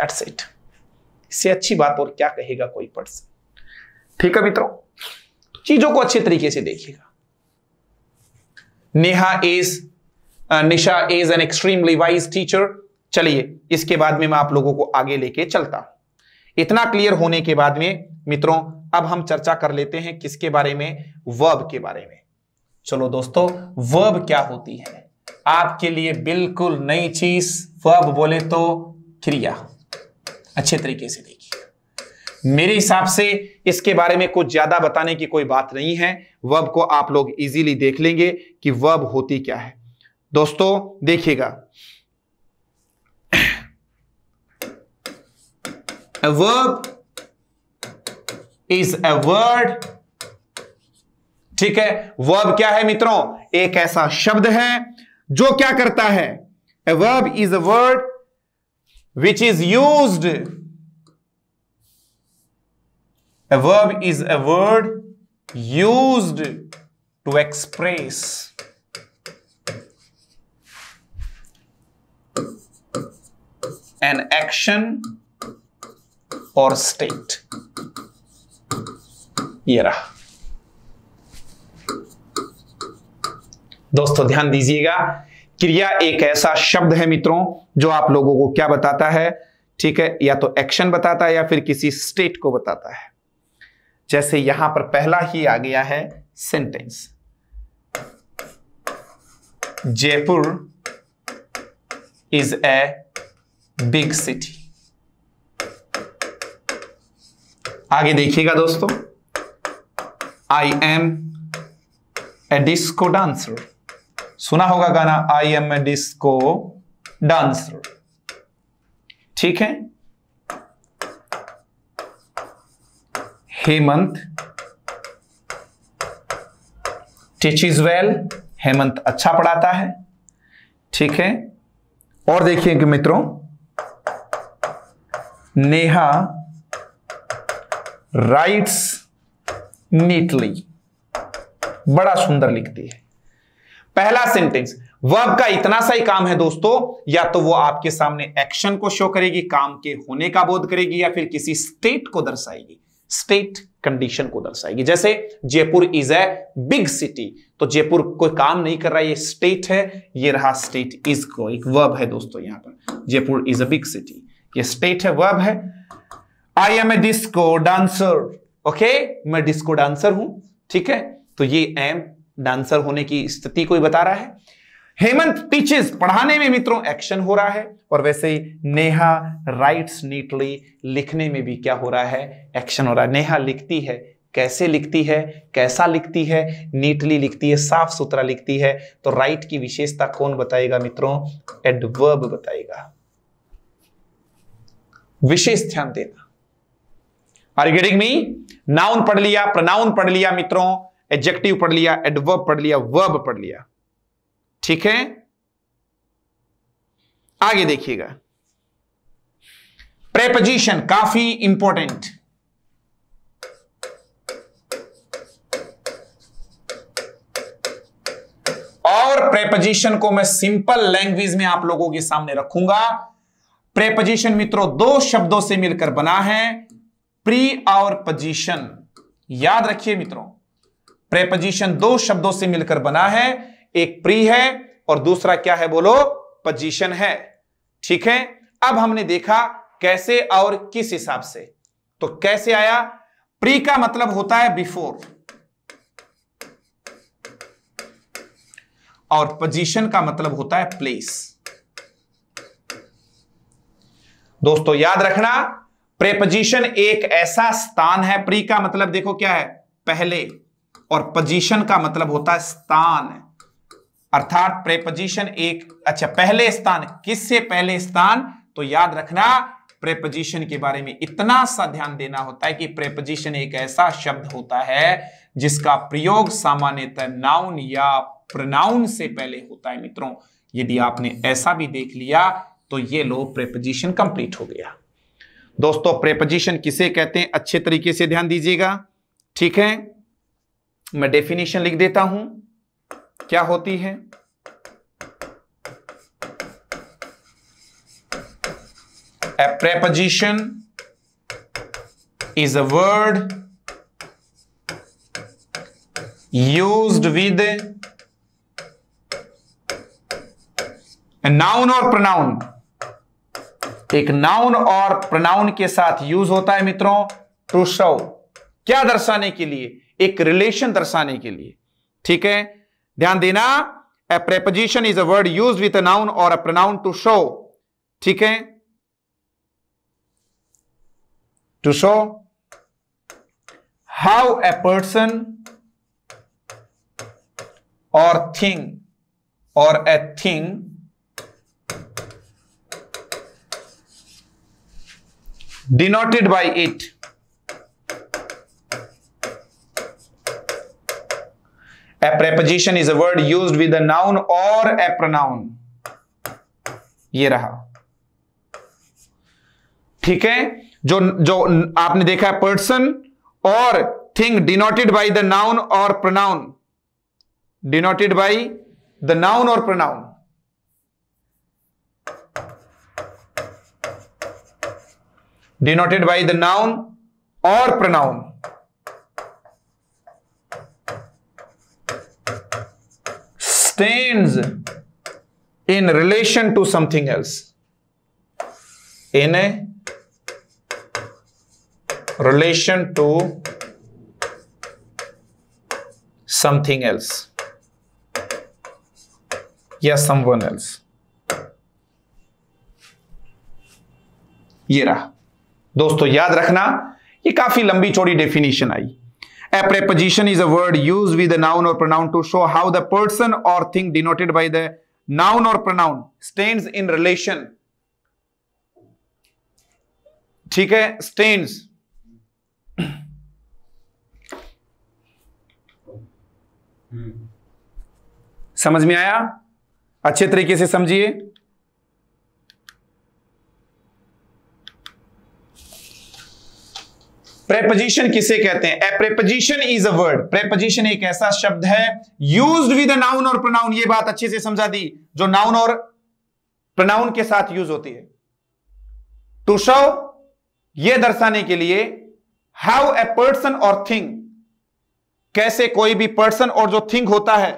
that's it इससे अच्छी बात और क्या कहेगा कोई पर्सन ठीक है मित्रों चीजों को अच्छे तरीके से देखिएगा Neha is Nisha is an extremely wise teacher चलिए इसके बाद में मैं आप लोगों को आगे लेके चलता हूं इतना क्लियर होने के बाद में मित्रों अब हम चर्चा कर लेते हैं किसके बारे में वर्ब के बारे में चलो दोस्तों वर्ब क्या होती है आपके लिए बिल्कुल नई चीज वर्ब बोले तो क्रिया अच्छे तरीके से मेरे हिसाब से इसके बारे में कुछ ज्यादा बताने की कोई बात नहीं है वर्ब को आप लोग इजीली देख लेंगे कि वर्ब होती क्या है दोस्तों देखिएगा वर्ब इज अ वर्ड ठीक है वर्ब क्या है मित्रों एक ऐसा शब्द है जो क्या करता है verb is a word which is used A verb is a word used to express an action or state. ये रहा दोस्तों ध्यान दीजिएगा क्रिया एक ऐसा शब्द है मित्रों जो आप लोगों को क्या बताता है ठीक है या तो एक्शन बताता है या फिर किसी स्टेट को बताता है जैसे यहां पर पहला ही आ गया है sentence Jaipur is a big city आगे देखिएगा दोस्तों I am a disco dancer सुना होगा गाना I am a disco dancer ठीक है हेमंत टीचिज वेल हेमंत अच्छा पढ़ाता है ठीक है और देखिए कि मित्रों नेहा राइट्स नीटली बड़ा सुंदर लिखती है पहला सेंटेंस वर्ब का इतना सा ही काम है दोस्तों या तो वो आपके सामने एक्शन को शो करेगी काम के होने का बोध करेगी या फिर किसी स्टेट को दर्शाएगी स्टेट कंडीशन को दर्शाएगी जैसे Jaipur is a big city तो जयपुर कोई काम नहीं कर रहा ये स्टेट है ये रहा स्टेट इज को एक वर्ब है दोस्तों यहां पर Jaipur is a big city ये स्टेट है वर्ब है I am a disco dancer okay मैं डिस्को डांसर हूं ठीक है तो ये एम डांसर होने की स्थिति ही बता रहा है हेमंत टीचेस पढ़ाने में मित्रों एक्शन हो रहा है और वैसे ही नेहा राइट्स नीटली लिखने में भी क्या हो रहा है एक्शन हो रहा है नेहा लिखती है कैसे लिखती है कैसा लिखती है नीटली लिखती है साफ सुथरा लिखती है तो राइट की विशेषता कौन बताएगा मित्रों एडवर्ब बताएगा विशेष ध्यान देना आर गेटिंग मी नाउन पढ़ लिया प्रनाउन पढ़ लिया मित्रों एडजेक्टिव पढ़ लिया एडवर्ब पढ़ लिया वर्ब पढ़ लिया ठीक है आगे देखिएगा प्रेपोजिशन काफी इंपॉर्टेंट और प्रेपोजिशन को मैं सिंपल लैंग्वेज में आप लोगों के सामने रखूंगा प्रेपोजिशन मित्रों दो शब्दों से मिलकर बना है प्री और पोजिशन याद रखिए मित्रों प्रेपोजिशन दो शब्दों से मिलकर बना है एक प्री है और दूसरा क्या है बोलो पोजीशन है ठीक है अब हमने देखा कैसे और किस हिसाब से तो कैसे आया प्री का मतलब होता है बिफोर और पोजीशन का मतलब होता है प्लेस दोस्तों याद रखना प्रेपोजिशन एक ऐसा स्थान है प्री का मतलब देखो क्या है पहले और पोजीशन का मतलब होता है स्थान अर्थात प्रेपोजिशन एक अच्छा पहले स्थान किससे पहले स्थान तो याद रखना प्रेपोजिशन के बारे में इतना सा ध्यान देना होता है कि प्रेपोजिशन एक ऐसा शब्द होता है जिसका प्रयोग सामान्यतः नाउन या प्रनाउन से पहले होता है मित्रों यदि आपने ऐसा भी देख लिया तो ये लो प्रेपोजिशन कंप्लीट हो गया दोस्तों प्रेपोजिशन किसे कहते हैं अच्छे तरीके से ध्यान दीजिएगा ठीक है मैं डेफिनेशन लिख देता हूं क्या होती है a preposition is a word use with noun और प्रनाउन एक नाउन और प्रनाउन के साथ यूज होता है मित्रों टू शव क्या दर्शाने के लिए एक रिलेशन दर्शाने के लिए ठीक है ध्यान देना a preposition is a word use with a noun और अ प्रोनाउन टू शो ठीक है to show how a person और थिंग और a thing denoted by it A preposition is a word used with a noun or a pronoun. ये रहा ठीक है जो जो आपने देखा है पर्सन और thing denoted by the noun और pronoun denoted by the noun और pronoun denoted by the noun और pronoun stands in relation to something else. In a relation to something else. या समवन एल्स ये रहा दोस्तों याद रखना ये काफी लंबी चौड़ी डेफिनेशन आई A preposition is a word used with a noun or pronoun to show how the person or thing denoted by the noun or pronoun stands in relation. ठीक है stands. समझ में आया अच्छे तरीके से समझिए प्रेपोजिशन किसे कहते हैं preposition is a word preposition एक ऐसा शब्द है यूज विद नाउन और प्रोनाउन ये बात अच्छे से समझा दी जो नाउन और प्रोनाउन के साथ यूज होती है टू शो ये दर्शाने के लिए हाउ ए पर्सन और थिंग कैसे कोई भी पर्सन और जो थिंग होता है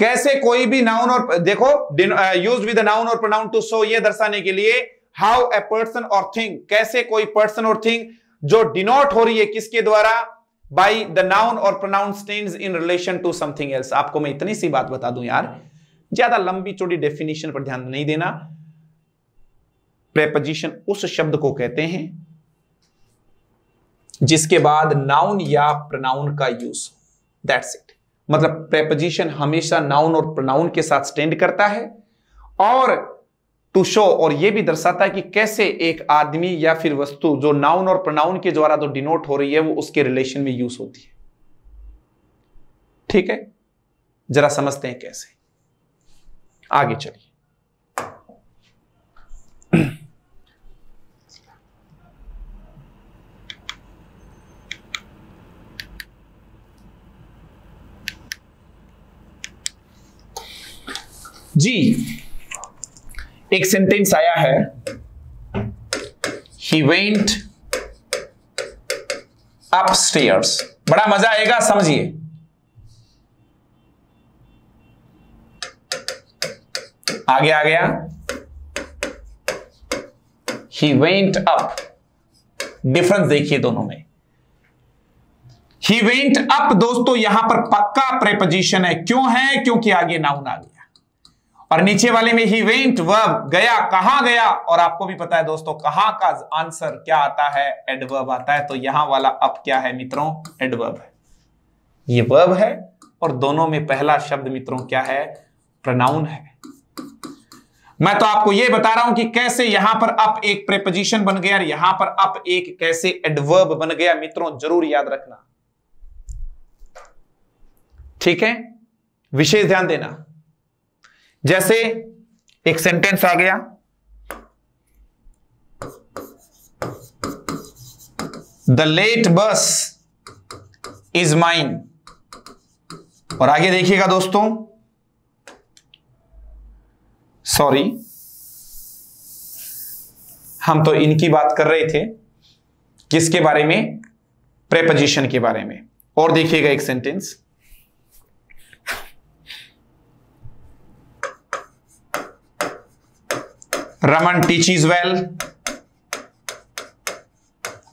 कैसे कोई भी नाउन और देखो यूज विद नाउन और प्रोनाउन टू शो ये दर्शाने के लिए हाउ ए पर्सन और थिंग कैसे कोई पर्सन और थिंग जो डिनोट हो रही है किसके द्वारा बाई द नाउन और pronoun stands in relation to something else आपको मैं इतनी सी बात बता दूं यार ज्यादा लंबी चौड़ी डेफिनेशन पर ध्यान नहीं देना प्रेपोजिशन उस शब्द को कहते हैं जिसके बाद नाउन या प्रोनाउन का यूज दैट्स इट मतलब प्रेपोजिशन हमेशा नाउन और प्रोनाउन के साथ स्टैंड करता है और टू शो और यह भी दर्शाता है कि कैसे एक आदमी या फिर वस्तु जो नाउन और प्रोनाउन के द्वारा जो तो डिनोट हो रही है वो उसके रिलेशन में यूज होती है ठीक है जरा समझते हैं कैसे आगे चलिए जी एक सेंटेंस आया है ही वेंट अपस्टेयर्स बड़ा मजा आएगा समझिए आगे आ गया ही वेंट अप डिफरेंस देखिए दोनों में ही वेंट अप दोस्तों यहां पर पक्का प्रेपोजिशन है क्यों है क्योंकि आगे नाउन आ गया और नीचे वाले में ही वेंट वर्ब गया कहा गया और आपको भी पता है दोस्तों कहा का आंसर क्या आता है एडवर्ब आता है तो यहां वाला अब क्या है मित्रों एडवर्ब है ये वर्ब है और दोनों में पहला शब्द मित्रों क्या है प्रनाउन है मैं तो आपको यह बता रहा हूं कि कैसे यहां पर अप एक प्रेपोजिशन बन गया और यहां पर अप एक कैसे एडवर्ब बन गया मित्रों जरूर याद रखना ठीक है विशेष ध्यान देना जैसे एक सेंटेंस आ गया the late bus is mine और आगे देखिएगा दोस्तों सॉरी हम तो इनकी बात कर रहे थे किसके बारे में प्रेपोजिशन के बारे में और देखिएगा एक सेंटेंस रमन इज वेल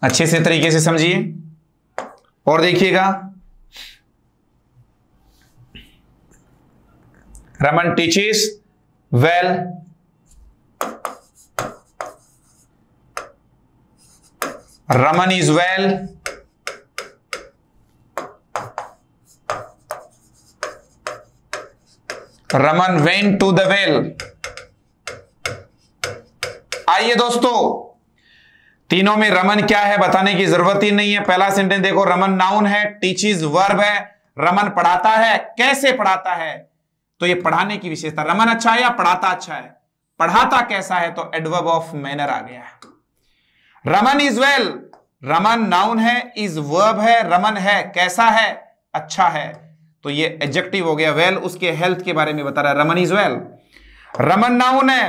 अच्छे से तरीके से समझिए और देखिएगा Raman is well Raman is well Raman went to the well आइए दोस्तों तीनों में रमन क्या है बताने की जरूरत ही नहीं है पहला सेंटेंस देखो रमन नाउन है टीचिज वर्ब है रमन पढ़ाता है कैसे पढ़ाता है तो ये पढ़ाने की विशेषता रमन अच्छा है या पढ़ाता अच्छा है पढ़ाता कैसा है तो एडवर्ब ऑफ मैनर आ गया है Raman is well Raman noun है इज वर्ब है रमन है कैसा है अच्छा है तो ये एडजेक्टिव हो गया वेल well, उसके हेल्थ के बारे में बता रहा है Raman is well Raman noun है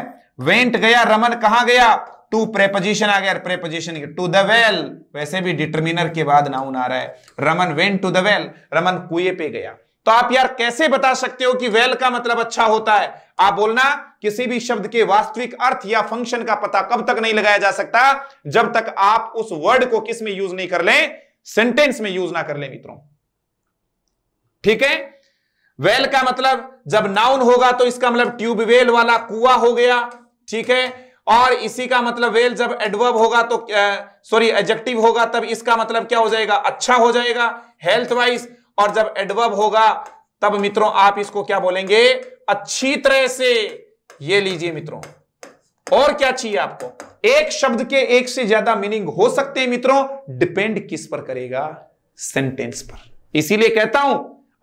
वेंट गया रमन कहा गया टू प्रेपोजिशन आ गया प्रेपोजिशन टू द वेल वैसे भी डिटर्मिनर के बाद नाउन आ रहा है Raman went to the well Raman कुएं पे गया तो आप यार कैसे बता सकते हो कि वेल का मतलब अच्छा होता है आप बोलना किसी भी शब्द के वास्तविक अर्थ या फंक्शन का पता कब तक नहीं लगाया जा सकता जब तक आप उस वर्ड को किस में यूज नहीं कर लें सेंटेंस में यूज ना कर लें मित्रों ठीक है वेल का मतलब जब नाउन होगा तो इसका मतलब ट्यूबवेल वाला कुआ हो गया ठीक है और इसी का मतलब वेल जब एडवर्ब होगा तो सॉरी एडजेक्टिव होगा तब इसका मतलब क्या हो जाएगा अच्छा हो जाएगा हेल्थ वाइज और जब एडवर्ब होगा तब मित्रों आप इसको क्या बोलेंगे अच्छी तरह से ये लीजिए मित्रों और क्या चाहिए आपको एक शब्द के एक से ज्यादा मीनिंग हो सकते हैं मित्रों डिपेंड किस पर करेगा सेंटेंस पर इसीलिए कहता हूं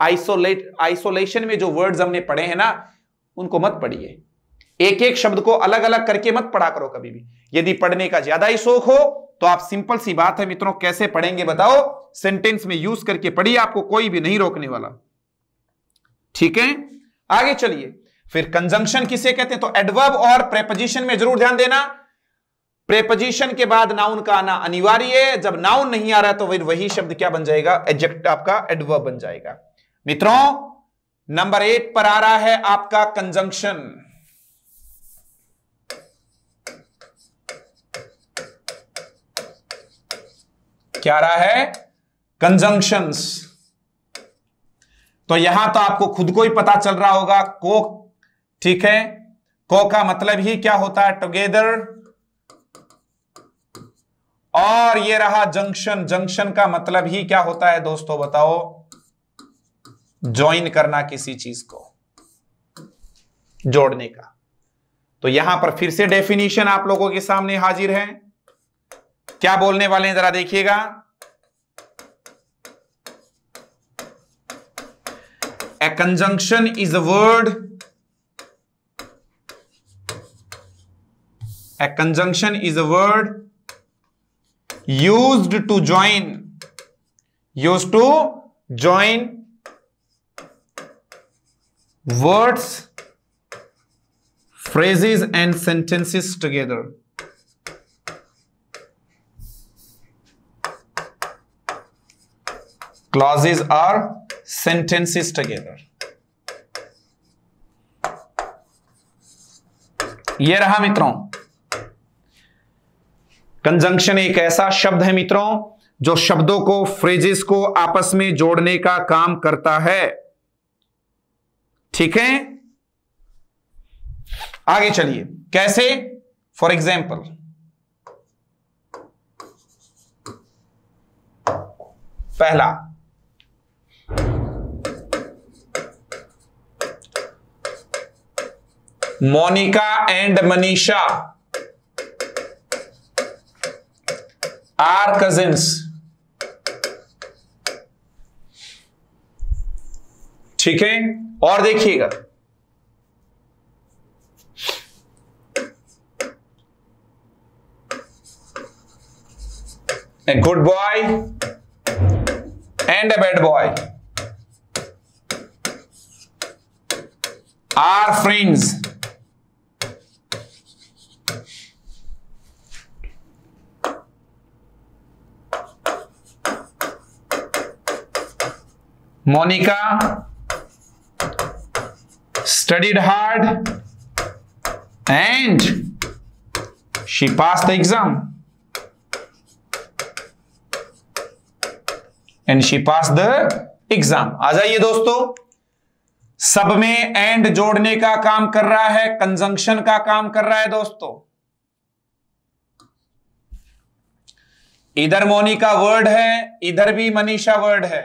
आइसोलेट आइसोलेशन में जो वर्ड्स हमने पढ़े हैं ना उनको मत पढ़िए एक एक शब्द को अलग अलग करके मत पढ़ा करो कभी भी यदि पढ़ने का ज्यादा ही शौक हो तो आप सिंपल सी बात है मित्रों कैसे पढ़ेंगे बताओ सेंटेंस में यूज करके पढ़िए आपको कोई भी नहीं रोकने वाला ठीक है आगे चलिए फिर कंजंक्शन किसे कहते हैं तो एडवर्ब और प्रेपोजिशन में जरूर ध्यान देना प्रेपोजिशन के बाद नाउन का आना अनिवार्य है जब नाउन नहीं आ रहा तो फिर वही शब्द क्या बन जाएगा एजेक्ट आपका एडवर्ब बन जाएगा मित्रों नंबर एट पर आ रहा है आपका कंजंक्शन क्या रहा है कंजंक्शंस तो यहां तो आपको खुद को ही पता चल रहा होगा को ठीक है को का मतलब ही क्या होता है टुगेदर और ये रहा जंक्शन जंक्शन का मतलब ही क्या होता है दोस्तों बताओ ज्वाइन करना किसी चीज को जोड़ने का तो यहां पर फिर से डेफिनेशन आप लोगों के सामने हाजिर है क्या बोलने वाले हैं जरा देखिएगा a conjunction is a word a conjunction is a word use to join use to join words phrases and sentences together clauses are sentences together ये रहा मित्रों कंजंक्शन एक ऐसा शब्द है मित्रों जो शब्दों को फ्रेजेस को आपस में जोड़ने का काम करता है ठीक है आगे चलिए कैसे फॉर एग्जाम्पल पहला Monica and Manisha are cousins ठीक है और देखिएगा a good boy and a bad boy are friends Monica studied hard and she pass the exam and she pass the exam आ जाइए दोस्तों सब में एंड जोड़ने का काम कर रहा है कंजंक्शन का काम कर रहा है दोस्तों इधर मोनिका वर्ड है इधर भी मनीषा वर्ड है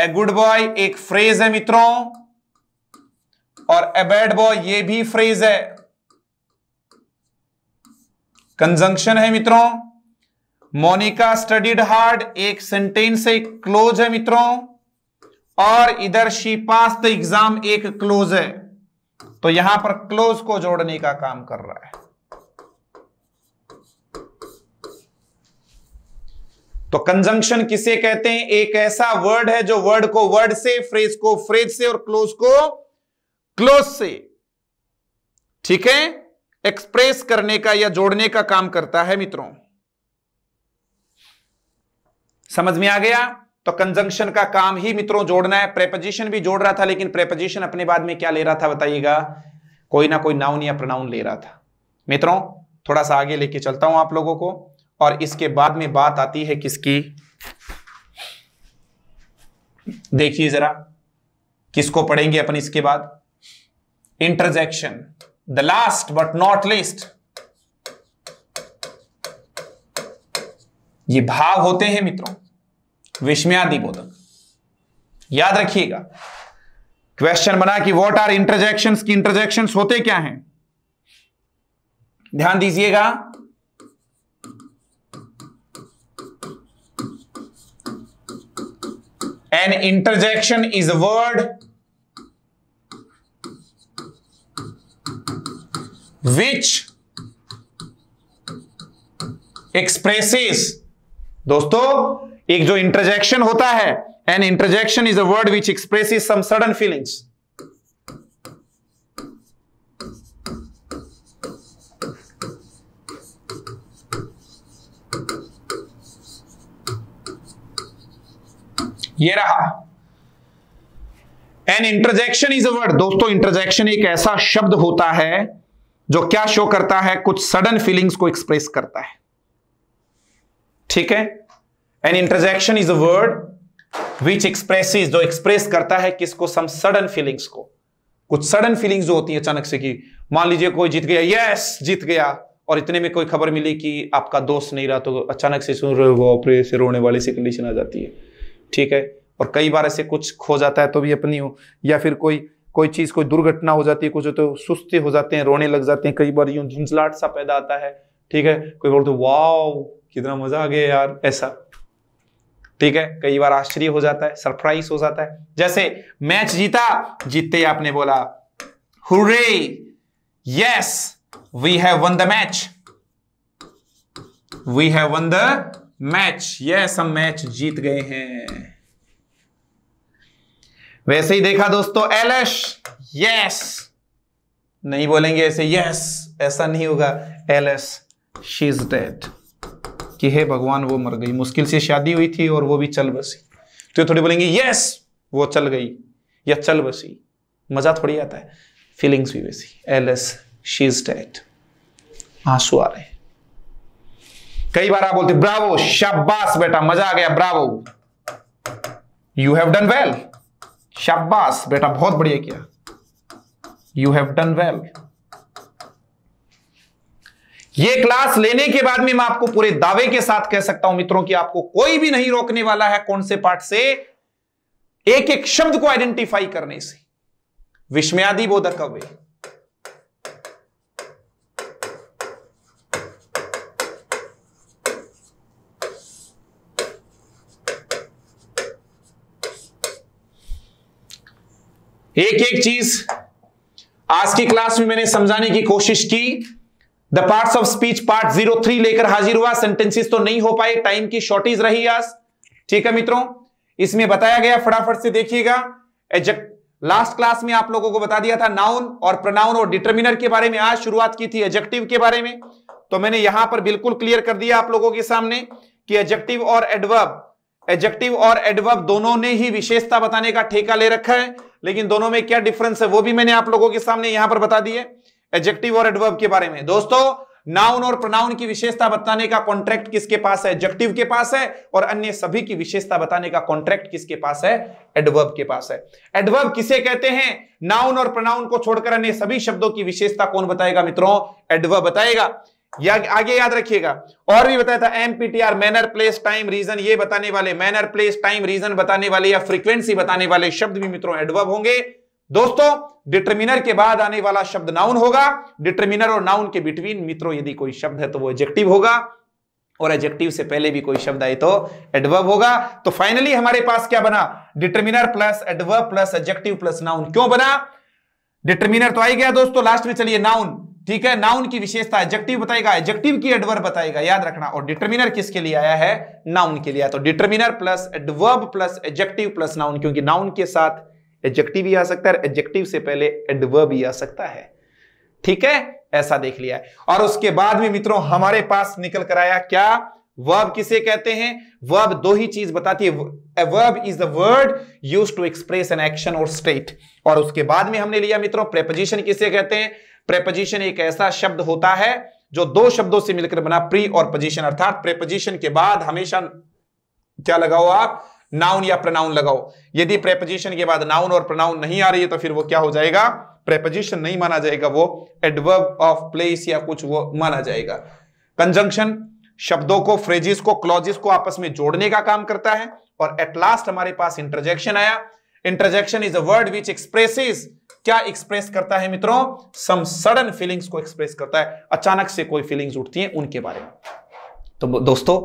ए गुड बॉय एक फ्रेज है मित्रों और ए बैड बॉय ये भी फ्रेज है कंजंक्शन है मित्रों मोनिका स्टडीड हार्ड एक सेंटेंस से क्लोज है मित्रों और इधर शी पास द एग्जाम एक क्लोज है तो यहां पर क्लोज को जोड़ने का काम कर रहा है तो कंजंक्शन किसे कहते हैं एक ऐसा वर्ड है जो वर्ड को वर्ड से फ्रेज को फ्रेज से और क्लोज को क्लोज से ठीक है एक्सप्रेस करने का या जोड़ने का काम करता है मित्रों समझ में आ गया तो कंजंक्शन का काम ही मित्रों जोड़ना है प्रेपोजिशन भी जोड़ रहा था लेकिन प्रेपोजिशन अपने बाद में क्या ले रहा था बताइएगा कोई ना कोई नाउन या प्रोनाउन ले रहा था मित्रों थोड़ा सा आगे लेके चलता हूं आप लोगों को और इसके बाद में बात आती है किसकी देखिए जरा किसको पढ़ेंगे अपन इसके बाद interjection the last but not least ये भाव होते हैं मित्रों बोधक याद रखिएगा क्वेश्चन बना कि व्हाट आर इंटरजेक्शन की इंटरजेक्शन होते क्या हैं ध्यान दीजिएगा an interjection is a word which expresses दोस्तों एक जो इंटरजेक्शन होता है an interjection is a word which express some sudden feelings ये रहा an interjection is a word दोस्तों इंटरजेक्शन एक ऐसा शब्द होता है जो क्या शो करता है कुछ सडन फीलिंग्स को एक्सप्रेस करता है ठीक है an interjection is a word which expresses जो एक्सप्रेस करता है किसको सम सडन फीलिंग्स को कुछ सडन फीलिंग्स जो होती है अचानक से कि मान लीजिए कोई जीत गया यस जीत गया और इतने में कोई खबर मिली कि आपका दोस्त नहीं रहा तो अचानक से सुन रहे हो से रोने वाली सी कंडीशन आ जाती है ठीक है और कई बार ऐसे कुछ खो जाता है तो भी अपनी हो या फिर कोई कोई चीज़ कोई दुर्घटना हो जाती है कुछ तो सुस्ती हो जाते हैं रोने लग जाते हैं कई बार यूं झुंझलाट सा पैदा आता है ठीक है कोई बोलते वाओ कितना मजा आ गया यार ऐसा ठीक है कई बार आश्चर्य हो जाता है सरप्राइज हो जाता है जैसे मैच जीता जीतते आपने बोला hurray yes we have won the match we have won the match yes हम मैच जीत गए हैं वैसे ही देखा दोस्तों एलश यस नहीं बोलेंगे ऐसे यस ऐसा नहीं होगा एलस शी इज डेड कि हे भगवान वो मर गई मुश्किल से शादी हुई थी और वो भी चल बसी तो ये थोड़ी बोलेंगे यस वो चल गई या चल बसी मज़ा थोड़ी आता है फीलिंग्स भी वैसी alas she is dead आंसू आ रहे कई बार आप बोलते ब्रावो शाबाश बेटा मजा आ गया bravo you have done well शाबाश बेटा बहुत बढ़िया किया यू हैव डन वेल ये क्लास लेने के बाद में मैं आपको पूरे दावे के साथ कह सकता हूं मित्रों कि आपको कोई भी नहीं रोकने वाला है कौन से पार्ट से एक एक शब्द को आइडेंटिफाई करने से विस्मयादि बोधक अव्य एक एक चीज आज की क्लास में मैंने समझाने की कोशिश की the part of speech part zero three लेकर हाजिर हुआ सेंटेंसिस तो नहीं हो पाए टाइम की शॉर्टेज रही आज ठीक है मित्रों इसमें बताया गया फटाफट से देखिएगा लास्ट क्लास में आप लोगों को बता दिया था नाउन और प्रनाउन और डिटर्मिनर के बारे में आज शुरुआत की थी एजेक्टिव के बारे में तो मैंने यहां पर बिल्कुल क्लियर कर दिया आप लोगों के सामने कि एजेक्टिव और एडवर्ब एजेक्टिव और एडवर्ब दोनों ने ही विशेषता बताने का ठेका ले रखा है लेकिन दोनों में क्या डिफरेंस है वो भी मैंने आप लोगों के सामने यहां पर बता दिया एडजेक्टिव और एडवर्ब के बारे में दोस्तों नाउन और प्रोनाउन की विशेषता बताने का कॉन्ट्रैक्ट किसके पास है एडजेक्टिव के पास है और अन्य सभी की विशेषता बताने का कॉन्ट्रैक्ट किसके पास है एडवर्ब के पास है एडवर्ब किसे कहते हैं नाउन और प्रोनाउन को छोड़कर अन्य सभी शब्दों की विशेषता कौन बताएगा मित्रों एडवर्ब बताएगा या आगे याद रखिएगा और भी बताया था MPTR manner place time reason ये बताने वाले मैनर प्लेस टाइम रीजन बताने वाले या फ्रीक्वेंसी बताने वाले शब्द भी मित्रों एडवर्ब होंगे दोस्तों डिटर्मिनर के बाद आने वाला शब्द नाउन होगा डिटर्मिनर और नाउन के बिटवीन मित्रों यदि कोई शब्द है तो वो एजेक्टिव होगा और एजेक्टिव से पहले भी कोई शब्द आए तो एडवर्ब होगा तो फाइनली हमारे पास क्या बना determiner plus adverb plus adjective plus noun क्यों बना डिटर्मिनर तो आई गया दोस्तों लास्ट में चलिए नाउन ठीक है नाउन की विशेषता एजेक्टिव बताएगा एजेक्टिव की एडवर्ब बताएगा याद रखना और डिटर्मिनर किसके लिए आया है नाउन के लिए तो determiner plus adverb plus adjective plus noun क्योंकि नाउन के साथ एडजेक्टिव भी आ सकता है एडजेक्टिव से पहले एडवर्ब भी आ सकता है ठीक है ऐसा देख लिया है और उसके बाद में मित्रों हमारे पास निकल कर आया क्या वर्ब किसे कहते हैं वर्ब दो ही चीज बताती है verb is the word use to express an action और स्टेट और उसके बाद में हमने लिया मित्रों प्रेपोजिशन किसे कहते हैं प्रेपोजिशन एक ऐसा शब्द होता है जो दो शब्दों से मिलकर बना प्री और पोजिशन अर्थात प्रेपोजिशन के बाद हमेशा क्या लगाओ आप नाउन या प्रनाउन लगाओ यदि प्रेपोजिशन के बाद नाउन और प्रनाउन नहीं आ रही है तो फिर वो क्या हो जाएगा प्रेपोजिशन नहीं माना जाएगा वो एडवर्ब ऑफ प्लेस या कुछ वो माना जाएगा कंजंक्शन शब्दों को फ्रेजिस को क्लॉजिस को आपस में जोड़ने का काम करता है और एट लास्ट हमारे पास इंटरजेक्शन आया interjection is a word which expresses क्या एक्सप्रेस करता है मित्रों सम सडन फीलिंग्स को एक्सप्रेस करता है अचानक से कोई फीलिंग्स उठती हैं उनके बारे में तो दोस्तों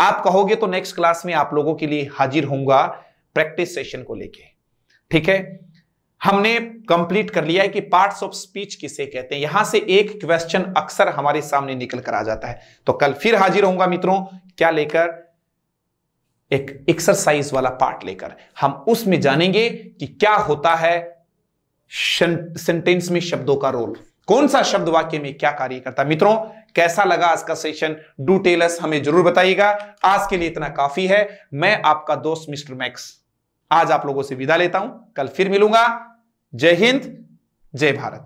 आप कहोगे तो नेक्स्ट क्लास में आप लोगों के लिए हाजिर होऊंगा प्रैक्टिस सेशन को लेके ठीक है हमने कंप्लीट कर लिया है कि पार्ट्स ऑफ स्पीच किसे कहते हैं यहां से एक क्वेश्चन अक्सर हमारे सामने निकल कर आ जाता है तो कल फिर हाजिर होऊंगा मित्रों क्या लेकर एक एक्सरसाइज वाला पार्ट लेकर हम उसमें जानेंगे कि क्या होता है सेंटेंस में शब्दों का रोल कौन सा शब्द वाक्य में क्या कार्य करता है मित्रों कैसा लगा आज का सेशन डू टेलस हमें जरूर बताइएगा आज के लिए इतना काफी है मैं आपका दोस्त मिस्टर मैक्स आज आप लोगों से विदा लेता हूं कल फिर मिलूंगा जय हिंद जय भारत